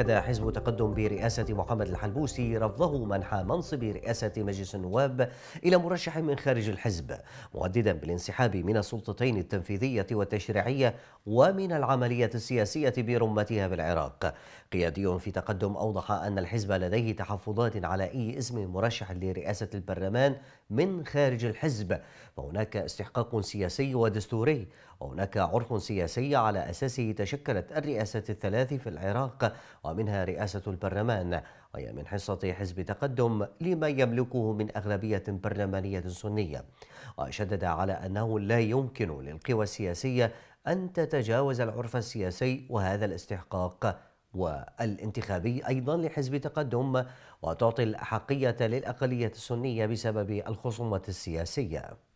أكد حزب تقدم برئاسة محمد الحلبوسي رفضه منحى منصب رئاسة مجلس النواب إلى مرشح من خارج الحزب مهددا بالانسحاب من السلطتين التنفيذية والتشريعية ومن العملية السياسية برمتها بالعراق قيادي في تقدم أوضح أن الحزب لديه تحفظات على أي اسم مرشح لرئاسة البرلمان من خارج الحزب فهناك استحقاق سياسي ودستوري وهناك عرف سياسي على أساسه تشكلت الرئاسة الثلاث في العراق ومنها رئاسة البرلمان وهي من حصة حزب تقدم لما يملكه من أغلبية برلمانية سنية وشدد على أنه لا يمكن للقوى السياسية أن تتجاوز العرف السياسي وهذا الاستحقاق والانتخابي أيضا لحزب تقدم وتعطي الأحقية للأقلية السنية بسبب الخصومة السياسية